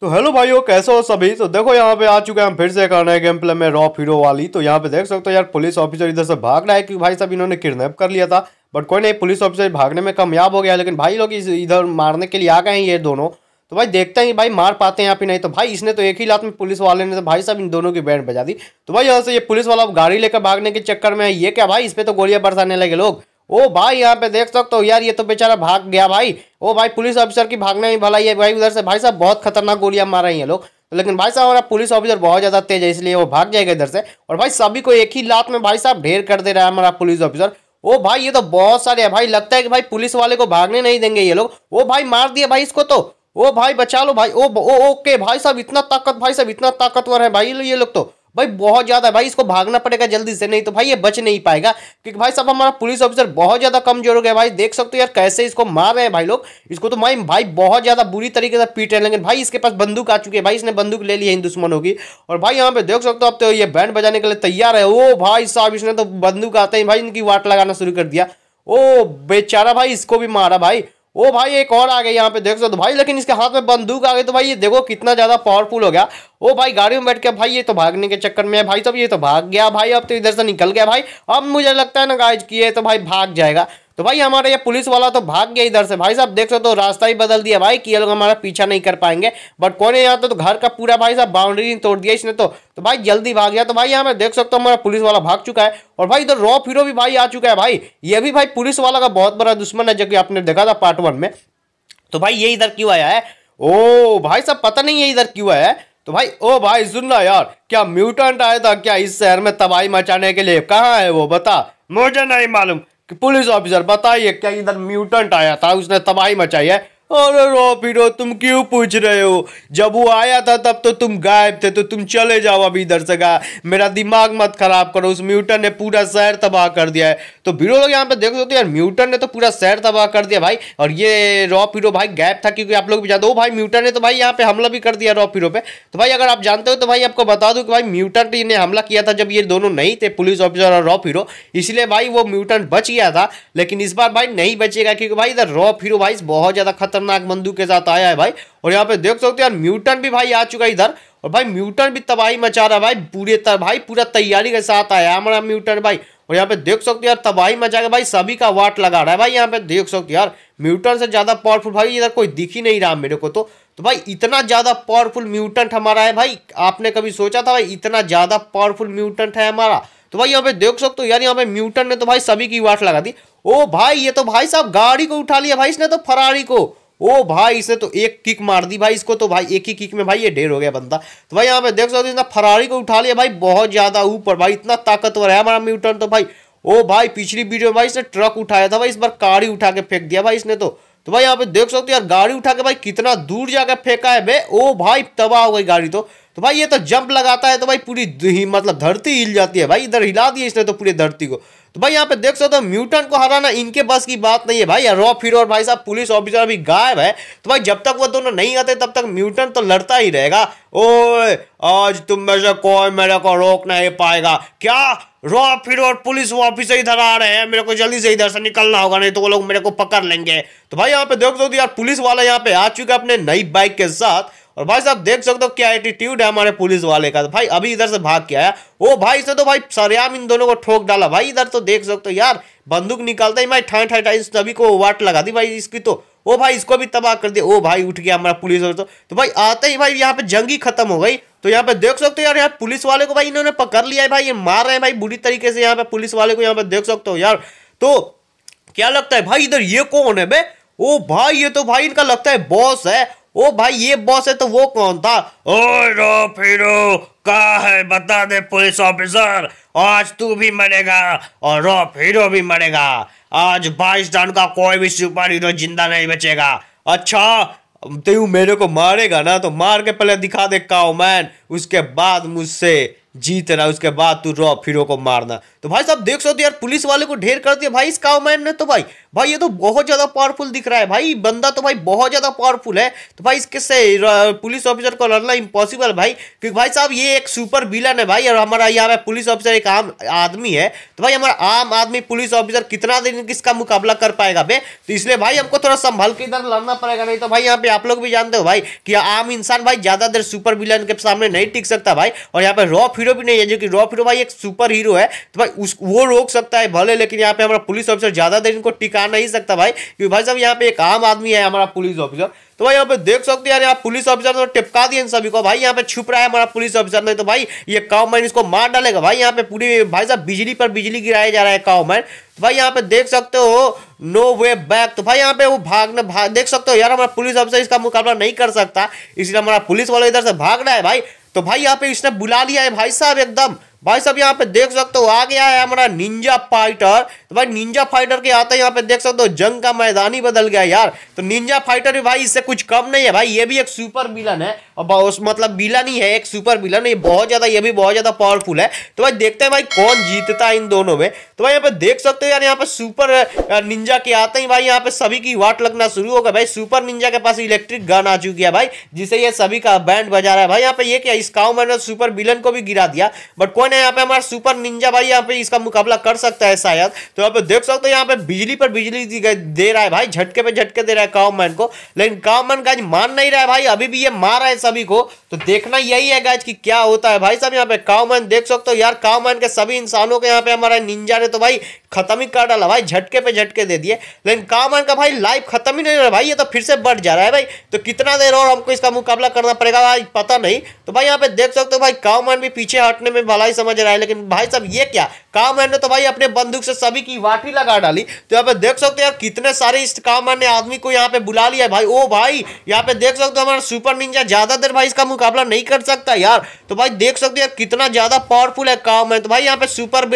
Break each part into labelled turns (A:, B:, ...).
A: तो हेलो भाइयों कैसे हो सभी तो देखो यहाँ पे आ चुके हैं हम फिर से करना है गेम प्ले में रॉ हीरो वाली तो यहाँ पे देख सकते हो यार पुलिस ऑफिसर इधर से भाग रहा है क्योंकि भाई साहब इन्होंने किडनैप कर लिया था बट कोई नहीं पुलिस ऑफिसर भागने में कामयाब हो गया लेकिन भाई लोग इधर मारने के लिए आ गए हैं ये दोनों तो भाई देखते हैं भाई मार पाते हैं या फिर नहीं तो भाई इसने तो एक ही लात में पुलिस वाले ने तो भाई साहब इन दोनों की बैंड बजा दी तो भाई यहाँ से ये पुलिस वाला गाड़ी लेकर भागने के चक्कर में है ये क्या भाई इस पर तो गोलियां बरसाने लगे लोग ओ भाई यहाँ पे देख सकते हो यार ये तो बेचारा भाग गया भाई ओ भाई पुलिस ऑफिसर की भागने में भलाई है भाई उधर से भाई साहब बहुत खतरनाक गोलियां मार रही है लोग लेकिन भाई साहब हमारा पुलिस ऑफिसर बहुत ज़्यादा तेज है इसलिए वो भाग जाएगा इधर से और भाई सभी को एक ही लात में भाई साहब ढेर कर दे रहा है हमारा पुलिस ऑफिसर ओ भाई ये तो बहुत सारे है भाई लगता है कि भाई पुलिस वाले को भागने नहीं देंगे ये लोग ओ भाई मार दिया भाई इसको तो ओ भाई बचा लो भाई ओ ओके भाई साहब इतना ताकत भाई साहब इतना ताकतवर है भाई ये लोग तो भाई बहुत ज़्यादा भाई इसको भागना पड़ेगा जल्दी से नहीं तो भाई ये बच नहीं पाएगा क्योंकि भाई साहब हमारा पुलिस ऑफिसर बहुत ज़्यादा कमजोर हो गया भाई देख सकते हो यार कैसे इसको मार रहे हैं भाई लोग इसको तो भाई भाई बहुत ज़्यादा बुरी तरीके से पीट रहे लेकिन भाई इसके पास बंदूक आ चुकी है भाई इसने बंदूक ले ली है इन दुश्मनों की और भाई यहाँ पे देख सकते हो अब तो ये बैंड बजाने के लिए तैयार है ओ भाई साहब इसने तो बंदूक आते ही भाई इनकी वाट लगाना शुरू कर दिया ओ बेचारा भाई इसको भी मारा भाई वो भाई एक और आ गए यहाँ पे देख सकते हो तो भाई लेकिन इसके हाथ में बंदूक आ गई तो भाई ये देखो कितना ज़्यादा पावरफुल हो गया वो भाई गाड़ी में बैठ के भाई ये तो भागने के चक्कर में है भाई सब ये तो भाग गया भाई अब तो इधर से निकल गया भाई अब मुझे लगता है ना गाइज की ये तो भाई भाग जाएगा तो भाई हमारा ये पुलिस वाला तो भाग गया इधर से भाई साहब देख सकते हो तो रास्ता ही बदल दिया भाई कि ये लोग हमारा पीछा नहीं कर पाएंगे बट कौन यहाँ तो, तो घर का पूरा भाई साहब बाउंड्री तोड़ दिया इसने तो तो भाई जल्दी भाग गया तो भाई यहाँ मैं देख सकता हूँ हमारा पुलिस वाला भाग चुका है और भाई इधर रॉ फिरो भी भाई आ चुका है भाई ये भी भाई पुलिस वाला का बहुत बड़ा दुश्मन है जो कि आपने देखा था पार्ट वन में तो भाई ये इधर क्यों आया है ओ भाई साहब पता नहीं ये इधर क्यों आया है तो भाई ओ भाई सुन सुनना यार क्या म्यूटेंट आया था क्या इस शहर में तबाही मचाने के लिए कहाँ है वो बता मुझे नहीं मालूम कि पुलिस ऑफिसर बताइए क्या इधर म्यूटेंट आया था उसने तबाही मचाई है अरे रॉबिरो तुम क्यों पूछ रहे हो जब वो आया था तब तो तुम गायब थे तो तुम चले जाओ अभी इधर से गा मेरा दिमाग मत खराब करो उस म्यूटन ने पूरा शहर तबाह कर दिया है तो भीड़ो लोग यहाँ पे देख सकते हो यार म्यूटन ने तो पूरा शहर तबाह कर दिया भाई और ये रॉ हीरो भाई गायब था क्योंकि आप लोग भी जानते हो भाई म्यूटन ने तो भाई यहाँ पे हमला भी कर दिया रॉप हीरो पे तो भाई अगर आप जानते हो तो भाई आपको बता दूँ कि भाई म्यूटन ने हमला किया था जब ये दोनों नहीं थे पुलिस ऑफिसर और रॉ हीरो इसलिए भाई वो म्यूटन बच गया था लेकिन इस बार भाई नहीं बचेगा क्योंकि भाई इधर रॉ हीरो भाई बहुत ज़्यादा खतरा खतरनाक बंदूक के साथ आया है भाई और यहाँ पे देख सकते हो यार म्यूटन भी भाई आ चुका है इधर और भाई म्यूटन भी तबाही मचा रहा है भाई पूरे तरह भाई पूरा तैयारी के साथ आया हमारा म्यूटन भाई और यहाँ पे देख सकते हो यार तबाही मचा के भाई सभी का वाट लगा रहा है भाई यहाँ पे देख सकते हो यार म्यूटन से ज़्यादा पावरफुल भाई इधर कोई दिख ही नहीं रहा मेरे को तो तो भाई इतना ज़्यादा पावरफुल म्यूटेंट हमारा है भाई आपने कभी सोचा था भाई इतना ज़्यादा पावरफुल म्यूटेंट है हमारा तो भाई यहाँ पे देख सकते हो यार यहाँ पे म्यूटेंट ने तो भाई सभी की वाट लगा दी ओ भाई ये तो भाई साहब गाड़ी को उठा लिया भाई इसने तो फरारी को ओ भाई इसे तो एक किक मार दी भाई इसको तो भाई एक ही किक में भाई ये ढेर हो गया बंदा तो भाई यहाँ पे देख सकते हो इतना फरारी को उठा लिया भाई बहुत ज़्यादा ऊपर भाई इतना ताकतवर है हमारा म्यूटन तो भाई ओ भाई पिछली वीडियो में भाई इसने ट्रक उठाया था भाई इस बार गाड़ी उठा के फेंक दिया भाई इसने तो तो भाई यहाँ पे देख सकते हो यार गाड़ी उठा के भाई कितना दूर जाकर फेंका है भाई ओ भाई तबाह हो गई गाड़ी तो तो भाई ये तो जंप लगाता है तो भाई पूरी मतलब धरती हिल जाती है भाई इधर हिला दिए इसने तो पूरी धरती को तो भाई यहाँ पे देख सकते हो म्यूटेंट को हराना इनके बस की बात नहीं है भाई रॉ फिर और भाई साहब पुलिस ऑफिसर अभी गायब है तो भाई जब तक वो दोनों नहीं आते तब तक म्यूटेंट तो लड़ता ही रहेगा ओ आज तुम में से कोई मेरे को रोक नहीं पाएगा क्या रॉ फिर और पुलिस ऑफिसर इधर आ रहे हैं मेरे को जल्दी से इधर से निकलना होगा नहीं तो वो लोग मेरे को पकड़ लेंगे तो भाई यहाँ पे देख सकते यार पुलिस वाला यहाँ पे आ चुके अपने नई बाइक के साथ और भाई साहब देख सकते हो क्या एटीट्यूड है हमारे पुलिस वाले का भाई अभी इधर से भाग के आया वो भाई से तो भाई सरेआम इन दोनों को ठोक डाला भाई इधर तो देख सकते हो यार बंदूक निकालता ही भाई ठाई ठाई ठाई सभी को वाट लगा दी भाई इसकी तो ओ भाई इसको भी तबाह कर दिया ओ भाई उठ गया हमारा पुलिस वाले तो तो भाई आते ही भाई यहाँ पे जंग ही खत्म हो गई तो यहाँ पे देख सकते हो यार यहाँ पुलिस वाले को भाई इन्होंने पकड़ लिया है भाई ये मार रहे हैं भाई बुरी तरीके से यहाँ पे पुलिस वाले को यहाँ पे देख सकते हो यार तो क्या लगता है भाई इधर ये कौन है भाई ओ भाई ये तो भाई इनका लगता है बॉस है ओ भाई ये बॉस है तो वो कौन था ओ फिरो का है बता दे पुलिस ऑफिसर आज तू भी मरेगा और रो हीरो भी मरेगा आज बाईस डन का कोई भी सुपर हीरो जिंदा नहीं बचेगा अच्छा तो तू मेरे को मारेगा ना तो मार के पहले दिखा दे काओ मैन उसके बाद मुझसे जीतना उसके बाद तू रो फिरो को मारना तो भाई साहब देख सकते यार पुलिस वाले को ढेर कर दिया भाई इस कावमैन ने तो भाई भाई ये तो बहुत ज़्यादा पावरफुल दिख रहा है भाई बंदा तो भाई बहुत ज़्यादा पावरफुल है तो भाई इसके से पुलिस ऑफिसर को लड़ना इम्पॉसिबल भाई क्योंकि भाई साहब ये एक सुपर विलन है भाई और हमारा यहाँ पे पुलिस ऑफिसर एक आम आदमी है तो भाई हमारा आम आदमी पुलिस ऑफिसर कितना दिन किसका मुकाबला कर पाएगा बे तो इसलिए भाई हमको थोड़ा संभल के इधर लड़ना पड़ेगा नहीं तो भाई यहाँ पे आप लोग भी जानते हो भाई कि आम इंसान भाई ज़्यादा देर सुपर विलन के सामने नहीं टिक सकता भाई और यहाँ पे रॉ हीरो भी नहीं है जो कि रॉ हीरो भाई एक सुपर हीरो है तो भाई उस वो रोक सकता है भले लेकिन यहाँ पे हमारा पुलिस ऑफिसर ज़्यादा देर इनको टिका नहीं सकता भाई क्योंकि भाई साहब यहाँ पे एक आम आदमी है हमारा पुलिस ऑफिसर तो भाई यहाँ पे देख सकते यार यहाँ पुलिस ऑफिसर ने तो टिपका दिए इन सभी को भाई यहाँ पे छुप रहा है हमारा पुलिस ऑफिसर नहीं तो भाई ये काव मैन इसको मार डालेगा भाई यहाँ पे पूरी भाई साहब बिजली पर बिजली गिराया जा रहा है काउमैन मैन तो भाई यहाँ पे देख सकते हो नो वे बैक तो भाई यहाँ पे वो भागने भाग देख सकते हो यार हमारा पुलिस ऑफिसर इसका मुकाबला नहीं कर सकता इसलिए हमारा पुलिस वाला इधर से भाग रहा है भाई तो भाई यहाँ पे इसने बुला लिया है भाई साहब एकदम भाई सब यहाँ पे देख सकते हो आ गया है हमारा निंजा फाइटर तो भाई निंजा फाइटर के आते हैं यहाँ पे देख सकते हो जंग का मैदान ही बदल गया यार तो निंजा फाइटर भी भाई इससे कुछ कम नहीं है भाई ये भी एक सुपर विलन है और उस मतलब विलन ही है एक सुपर विलन ये बहुत ज्यादा ये भी बहुत ज्यादा पावरफुल है तो भाई देखते हैं भाई कौन जीतता है इन दोनों में तो भाई यहाँ पे देख सकते हो यार यहाँ पे सुपर निंजा के आते ही भाई यहाँ पे सभी की वाट लगना शुरू होगा भाई सुपर निंजा के पास इलेक्ट्रिक गन आ चुकी है भाई जिसे ये सभी का बैंड बजा रहा है भाई यहाँ पे ये क्या इस काउ मैंने सुपर विलन को भी गिरा दिया बट कौन कौन है यहाँ पे हमारा सुपर निंजा भाई यहाँ पे इसका मुकाबला कर सकता है शायद तो आप देख सकते हो यहाँ पे बिजली पर बिजली दे रहा है भाई झटके पे झटके दे रहा है काउ को लेकिन काउ मैन गाज मान नहीं रहा है भाई अभी भी ये मार रहा है सभी को तो देखना यही है गाज की क्या होता है भाई साहब यहाँ पे कावमैन देख सकते हो यार कावमैन के सभी इंसानों के यहाँ पे हमारा निंजा ने तो भाई खत्म ही कर डाला भाई झटके पे झटके दे दिए लेकिन कामन का भाई लाइफ खत्म ही नहीं रहा भाई ये तो फिर से बढ़ जा रहा है भाई तो कितना देर और हमको इसका मुकाबला करना पड़ेगा भाई पता नहीं तो भाई यहाँ पे देख सकते हो भाई कामन भी पीछे हटने में भलाई नहीं समझ रहा है लेकिन भाई साहब ये क्या कामैन ने तो भाई अपने बंदूक से सभी की वाठी लगा डाली तो यहाँ पे देख सकते हो यार कितने सारे इस काम ने आदमी को यहाँ पे बुला लिया भाई ओ भाई यहाँ पे देख सकते हो हमारा सुपर निंजा ज़्यादा देर भाई इसका मुकाबला नहीं कर सकता यार तो भाई देख सकते हो यार कितना ज़्यादा पावरफुल है काम है तो भाई यहाँ पे सुपर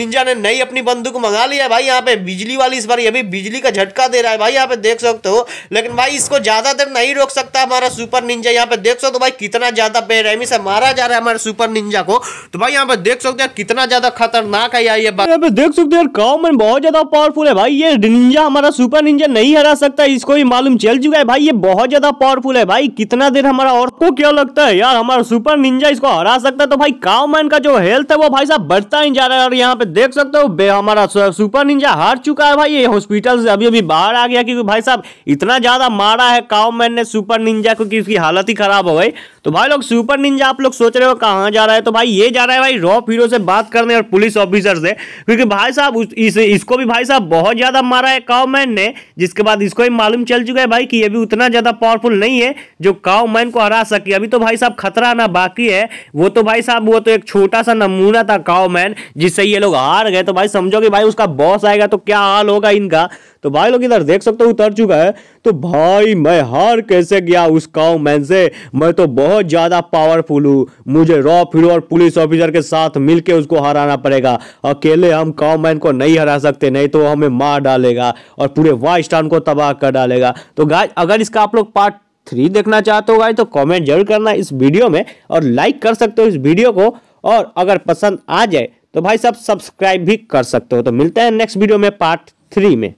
A: निंजा ने नई अपनी बंदूक मंगा लिया है भाई यहाँ पे बिजली वाली इस बार ये भी बिजली का झटका दे रहा है भाई यहाँ पे देख सकते हो लेकिन भाई इसको ज़्यादा देर नहीं रोक सकता हमारा सुपर निंजा यहाँ पे देख सकते हो तो भाई कितना ज़्यादा बेरहमी से मारा जा रहा है हमारे सुपर निंजा को तो भाई यहाँ पे देख सकते हैं कितना
B: ज्यादा खतरनाक है यार ये बात यहाँ पे देख सकते हैं काउमन बहुत ज्यादा पावरफुल है भाई ये निंजा हमारा सुपर निंजा नहीं हरा सकता इसको भी मालूम चल चुका है भाई ये बहुत ज्यादा पावरफुल है भाई कितना देर हमारा और को क्या लगता है यार हमारा सुपर निंजा इसको हरा सकता है तो भाई काउमैन का जो हेल्थ है वो भाई साहब बढ़ता ही जा रहा है और यहाँ पे देख सकते हो हमारा सुपर निंजा हार चुका है भाई ये हॉस्पिटल से अभी अभी बाहर आ गया क्योंकि भाई साहब इतना ज्यादा मारा है काउमैन ने सुपर निंजा को उसकी हालत ही खराब हो गई तो भाई लोग सुपर निंजा आप लोग सोच रहे हो कहाँ जा रहा है तो भाई ये जा रहा है भाई रॉप हीरो से बात करने और पुलिस ऑफिसर से क्योंकि भाई साहब इस, इसको भी भाई साहब बहुत ज़्यादा मारा है काव मैन ने जिसके बाद इसको ही मालूम चल चुका है भाई कि ये भी उतना ज़्यादा पावरफुल नहीं है जो काव मैन को हरा सके अभी तो भाई साहब खतरा ना बाकी है वो तो भाई साहब वो तो एक छोटा सा नमूना था काव मैन जिससे ये लोग हार गए तो भाई समझो कि भाई उसका बॉस आएगा तो क्या हाल होगा इनका तो भाई लोग इधर देख सकते हो उतर चुका है तो भाई मैं हार कैसे गया उस काव मैन से मैं तो बहुत ज़्यादा पावरफुल हूँ मुझे रॉ फिरो और पुलिस ऑफिसर के साथ मिलकर उसको हराना पड़ेगा अकेले हम कॉमैन को नहीं हरा सकते नहीं तो हमें मार डालेगा और पूरे वाइस्टान को तबाह कर डालेगा तो गाय अगर इसका आप लोग पार्ट थ्री देखना चाहते हो गाय तो कॉमेंट जरूर करना इस वीडियो में और लाइक कर सकते हो इस वीडियो को और अगर पसंद आ जाए तो भाई साहब सब्सक्राइब भी कर सकते हो तो मिलते हैं नेक्स्ट वीडियो में पार्ट थ्री में